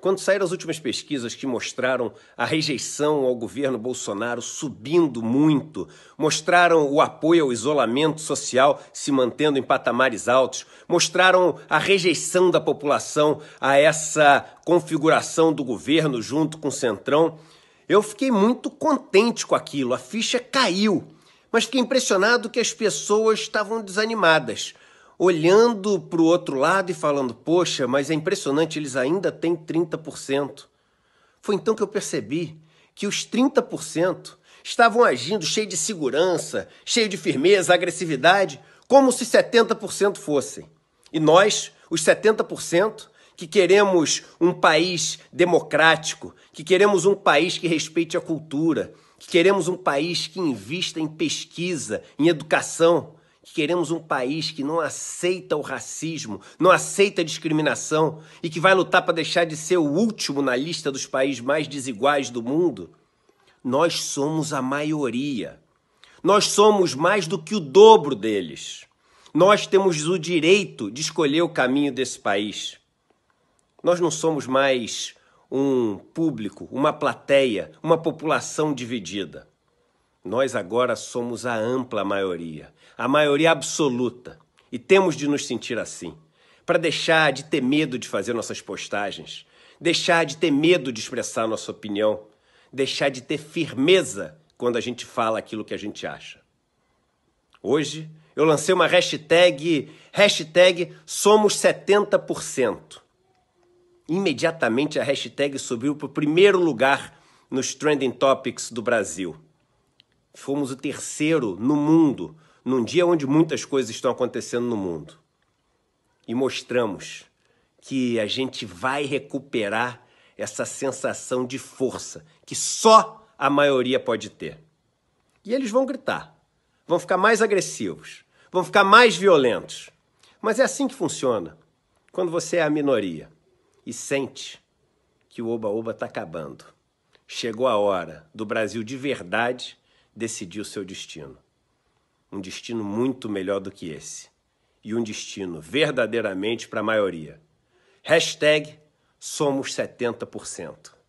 Quando saíram as últimas pesquisas que mostraram a rejeição ao governo Bolsonaro subindo muito, mostraram o apoio ao isolamento social se mantendo em patamares altos, mostraram a rejeição da população a essa configuração do governo junto com o Centrão, eu fiquei muito contente com aquilo, a ficha caiu. Mas fiquei impressionado que as pessoas estavam desanimadas olhando para o outro lado e falando: Poxa, mas é impressionante, eles ainda têm 30%. Foi então que eu percebi que os 30% estavam agindo cheio de segurança, cheio de firmeza, agressividade, como se 70% fossem. E nós, os 70%, que queremos um país democrático, que queremos um país que respeite a cultura, que queremos um país que invista em pesquisa, em educação, que queremos um país que não aceita o racismo, não aceita a discriminação e que vai lutar para deixar de ser o último na lista dos países mais desiguais do mundo? Nós somos a maioria. Nós somos mais do que o dobro deles. Nós temos o direito de escolher o caminho desse país. Nós não somos mais um público, uma plateia, uma população dividida. Nós agora somos a ampla maioria, a maioria absoluta, e temos de nos sentir assim, para deixar de ter medo de fazer nossas postagens, deixar de ter medo de expressar nossa opinião, deixar de ter firmeza quando a gente fala aquilo que a gente acha. Hoje eu lancei uma hashtag, hashtag somos 70%. Imediatamente a hashtag subiu para o primeiro lugar nos trending topics do Brasil. Fomos o terceiro no mundo, num dia onde muitas coisas estão acontecendo no mundo. E mostramos que a gente vai recuperar essa sensação de força que só a maioria pode ter. E eles vão gritar, vão ficar mais agressivos, vão ficar mais violentos. Mas é assim que funciona quando você é a minoria e sente que o oba-oba está acabando. Chegou a hora do Brasil de verdade decidir o seu destino. Um destino muito melhor do que esse. E um destino verdadeiramente para a maioria. Hashtag somos 70%.